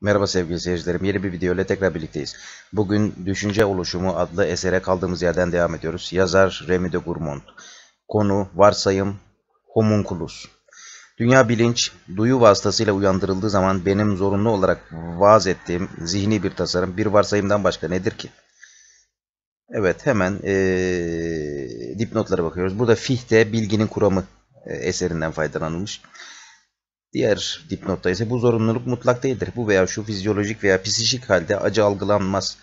Merhaba sevgili seyircilerim. Yeni bir video ile tekrar birlikteyiz. Bugün Düşünce Oluşumu adlı esere kaldığımız yerden devam ediyoruz. Yazar Remy de Gourmont. Konu, varsayım, homunculus. Dünya bilinç, duyu vasıtasıyla uyandırıldığı zaman benim zorunlu olarak vaaz ettiğim zihni bir tasarım, bir varsayımdan başka nedir ki? Evet, hemen ee, dipnotlara bakıyoruz. Burada Fichte, bilginin kuramı eserinden faydalanılmış. Diğer dipnotta ise bu zorunluluk mutlak değildir. Bu veya şu fizyolojik veya psişik halde acı algılanmaz.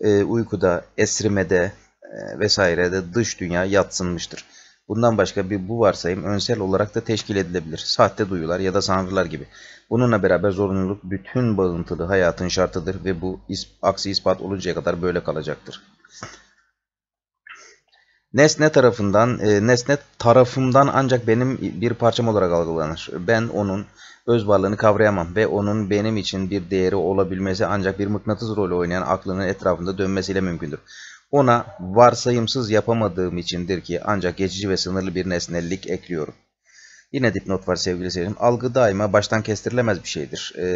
E, uykuda, esrimede e, vesairede dış dünya yatsınmıştır. Bundan başka bir bu varsayım önsel olarak da teşkil edilebilir. Sahte duyular ya da sanrılar gibi. Bununla beraber zorunluluk bütün bağıntılı hayatın şartıdır ve bu is aksi ispat oluncaya kadar böyle kalacaktır. Nesne tarafından, e, nesne tarafımdan ancak benim bir parçam olarak algılanır. Ben onun öz varlığını kavrayamam ve onun benim için bir değeri olabilmesi ancak bir mıknatıs rolü oynayan aklının etrafında dönmesiyle mümkündür. Ona varsayımsız yapamadığım içindir ki ancak geçici ve sınırlı bir nesnellik ekliyorum. Yine dipnot var sevgili seyircim. Algı daima baştan kestirilemez bir şeydir. E,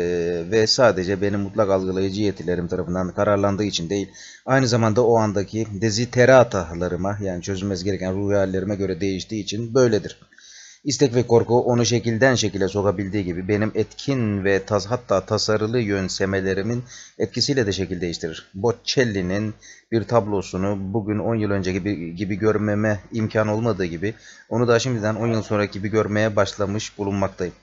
ve sadece benim mutlak algılayıcı yetilerim tarafından kararlandığı için değil, aynı zamanda o andaki deziteratalarıma yani çözülmesi gereken ruh hallerime göre değiştiği için böyledir. İstek ve korku onu şekilden şekile sokabildiği gibi benim etkin ve tas hatta tasarılı yönsemelerimin etkisiyle de şekil değiştirir. Botticelli'nin bir tablosunu bugün 10 yıl önce gibi, gibi görmeme imkan olmadığı gibi onu da şimdiden 10 yıl sonraki gibi görmeye başlamış bulunmaktayım.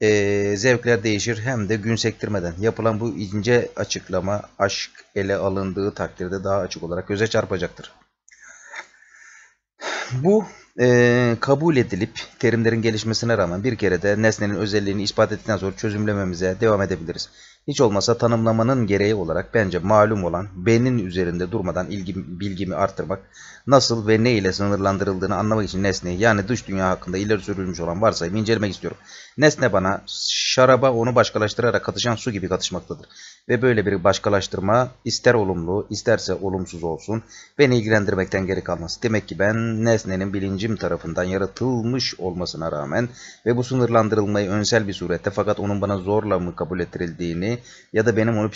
Ee, zevkler değişir hem de gün sektirmeden. Yapılan bu ince açıklama aşk ele alındığı takdirde daha açık olarak göze çarpacaktır. Bu e, kabul edilip terimlerin gelişmesine rağmen bir kere de nesnenin özelliğini ispat ettikten sonra çözümlememize devam edebiliriz. Hiç olmasa tanımlamanın gereği olarak bence malum olan beynin üzerinde durmadan ilgi bilgimi arttırmak, nasıl ve ne ile sınırlandırıldığını anlamak için nesneyi yani dış dünya hakkında ileri sürülmüş olan varsayımı incelemek istiyorum. Nesne bana şaraba onu başkalaştırarak katışan su gibi katışmaktadır. Ve böyle bir başkalaştırma ister olumlu isterse olumsuz olsun beni ilgilendirmekten geri kalmaz. Demek ki ben nesnenin bilincim tarafından yaratılmış olmasına rağmen ve bu sınırlandırılmayı önsel bir surette fakat onun bana zorla mı kabul ettirildiğini ya da benim onu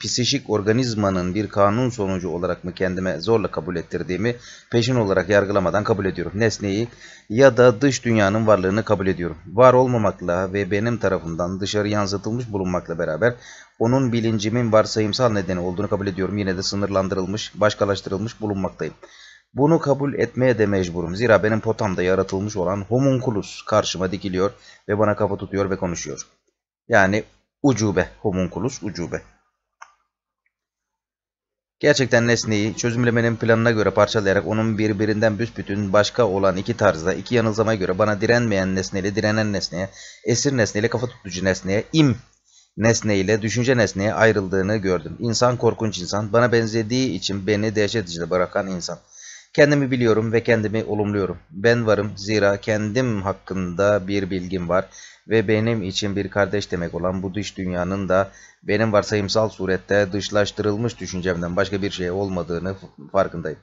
psişik organizmanın bir kanun sonucu olarak mı kendime zorla kabul ettirdiğimi peşin olarak yargılamadan kabul ediyorum. Nesneyi ya da dış dünyanın varlığını kabul ediyorum. Var olmamakla ve benim tarafından dışarı yansıtılmış bulunmakla beraber onun bilincimin varsayımsal nedeni olduğunu kabul ediyorum. Yine de sınırlandırılmış, başkalaştırılmış bulunmaktayım. Bunu kabul etmeye de mecburum. Zira benim potamda yaratılmış olan homunculus karşıma dikiliyor ve bana kafa tutuyor ve konuşuyor. Yani Ucube. Homunculus ucube. Gerçekten nesneyi çözümlemenin planına göre parçalayarak onun birbirinden büsbütün başka olan iki tarzda iki yanılsamaya göre bana direnmeyen nesneyle direnen nesneye, esir nesneyle kafa tutucu nesneye, im nesneyle düşünce nesneye ayrıldığını gördüm. İnsan korkunç insan, bana benzediği için beni dehşet içinde bırakan insan. Kendimi biliyorum ve kendimi olumluyorum. Ben varım zira kendim hakkında bir bilgim var ve benim için bir kardeş demek olan bu dış dünyanın da benim varsayımsal surette dışlaştırılmış düşüncemden başka bir şey olmadığını farkındayım.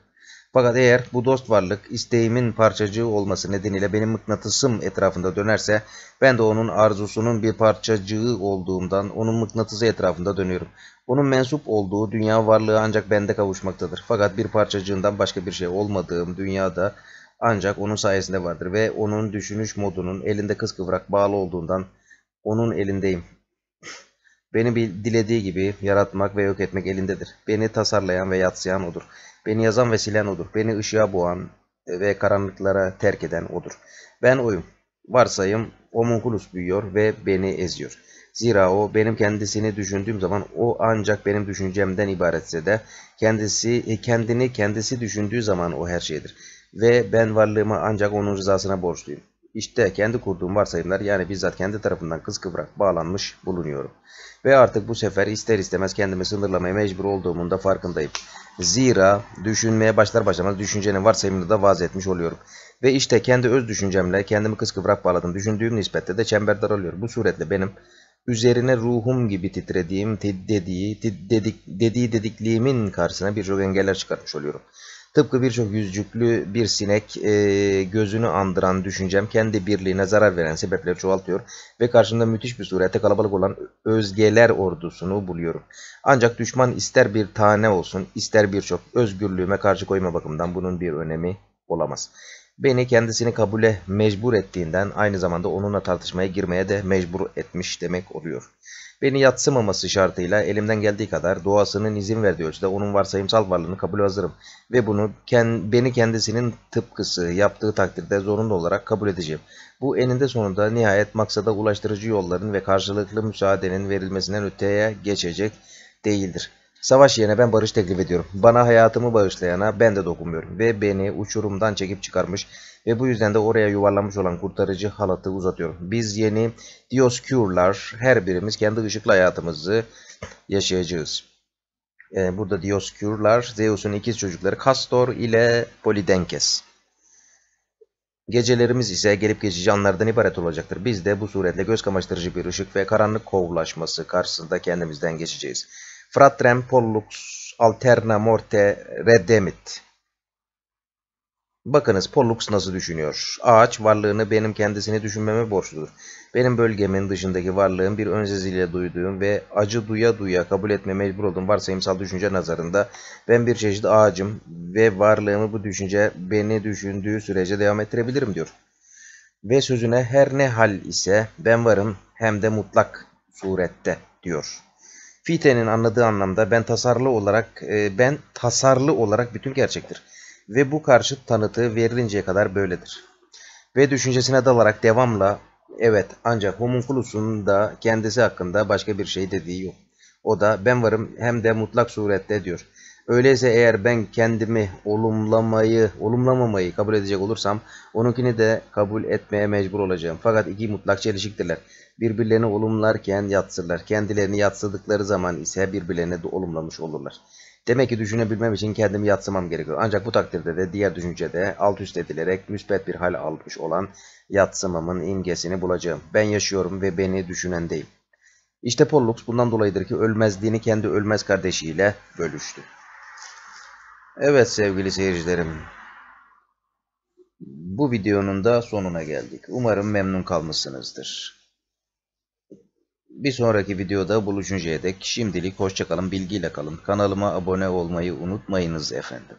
Fakat eğer bu dost varlık isteğimin parçacığı olması nedeniyle benim mıknatısım etrafında dönerse ben de onun arzusunun bir parçacığı olduğumdan onun mıknatısı etrafında dönüyorum. Onun mensup olduğu dünya varlığı ancak bende kavuşmaktadır. Fakat bir parçacığından başka bir şey olmadığım dünyada ancak onun sayesinde vardır ve onun düşünüş modunun elinde kıskıvrak bağlı olduğundan onun elindeyim. Beni bir dilediği gibi yaratmak ve yok etmek elindedir. Beni tasarlayan ve yatsıyan odur. Beni yazan ve silen odur. Beni ışığa boğan ve karanlıklara terk eden odur. Ben oyum. Varsayım homunculus büyüyor ve beni eziyor. Zira o benim kendisini düşündüğüm zaman o ancak benim düşüncemden ibaretse de kendisi e, kendini kendisi düşündüğü zaman o her şeydir. Ve ben varlığımı ancak onun rızasına borçluyum. İşte kendi kurduğum varsayımlar yani bizzat kendi tarafından kıskıvrak bağlanmış bulunuyorum. Ve artık bu sefer ister istemez kendimi sınırlamaya mecbur olduğumun da farkındayım. Zira düşünmeye başlar başlamaz düşüncenin varsayımını da vaz etmiş oluyorum. Ve işte kendi öz düşüncemle kendimi kıskıvrak bağladım. Düşündüğüm nispette de çemberdar oluyor. Bu suretle benim üzerine ruhum gibi titrediğim dediği, dedik, dediği dedikliğimin karşısına birçok engeller çıkarmış oluyorum. Tıpkı birçok yüzcüklü bir sinek e, gözünü andıran düşüncem kendi birliğine zarar veren sebepleri çoğaltıyor ve karşımda müthiş bir surette kalabalık olan özgeler ordusunu buluyorum. Ancak düşman ister bir tane olsun ister birçok özgürlüğüme karşı koyma bakımından bunun bir önemi olamaz. Beni kendisini kabule mecbur ettiğinden aynı zamanda onunla tartışmaya girmeye de mecbur etmiş demek oluyor. Beni yatsımaması şartıyla elimden geldiği kadar doğasının izin verdiği ölçüde onun varsayımsal varlığını kabul hazırım. Ve bunu ken, beni kendisinin tıpkısı yaptığı takdirde zorunlu olarak kabul edeceğim. Bu eninde sonunda nihayet maksada ulaştırıcı yolların ve karşılıklı müsaadenin verilmesinden öteye geçecek değildir. Savaş yerine ben barış teklif ediyorum. Bana hayatımı bağışlayana ben de dokunmuyorum. Ve beni uçurumdan çekip çıkarmış ve bu yüzden de oraya yuvarlanmış olan kurtarıcı halatı uzatıyorum. Biz yeni Dioscure'lar her birimiz kendi ışıklı hayatımızı yaşayacağız. Ee, burada Dioscure'lar Zeus'un ikiz çocukları Castor ile Polidenkes. Gecelerimiz ise gelip geçici anlardan ibaret olacaktır. Biz de bu suretle göz kamaştırıcı bir ışık ve karanlık kovlaşması karşısında kendimizden geçeceğiz. Fratrem pollux alterna morte redemit. Bakınız Pollux nasıl düşünüyor? Ağaç varlığını benim kendisini düşünmeme borçludur. Benim bölgemin dışındaki varlığın bir önseziyle duyduğum ve acı duya duya kabul etmeye mecbur olduğum varsayımsal düşünce nazarında ben bir çeşit ağacım ve varlığımı bu düşünce beni düşündüğü sürece devam ettirebilirim diyor. Ve sözüne her ne hal ise ben varım hem de mutlak surette diyor. Fite'nin anladığı anlamda ben tasarlı olarak e, ben tasarlı olarak bütün gerçektir. Ve bu karşıt tanıtı verilinceye kadar böyledir. Ve düşüncesine dalarak devamla evet ancak homunculus'un da kendisi hakkında başka bir şey dediği yok. O da ben varım hem de mutlak surette diyor. Öyleyse eğer ben kendimi olumlamayı, olumlamamayı kabul edecek olursam onunkini de kabul etmeye mecbur olacağım. Fakat iki mutlak çelişiktirler. Birbirlerini olumlarken yatsırlar. Kendilerini yatsıdıkları zaman ise birbirlerini de olumlamış olurlar. Demek ki düşünebilmem için kendimi yatsımam gerekiyor. Ancak bu takdirde de diğer düşüncede alt üst edilerek müspet bir hal almış olan yatsımamın imgesini bulacağım. Ben yaşıyorum ve beni düşünen değil. İşte Pollux bundan dolayıdır ki ölmezliğini kendi ölmez kardeşiyle bölüştü. Evet sevgili seyircilerim. Bu videonun da sonuna geldik. Umarım memnun kalmışsınızdır. Bir sonraki videoda buluşuncaya dek şimdilik hoşçakalın, bilgiyle kalın. Kanalıma abone olmayı unutmayınız efendim.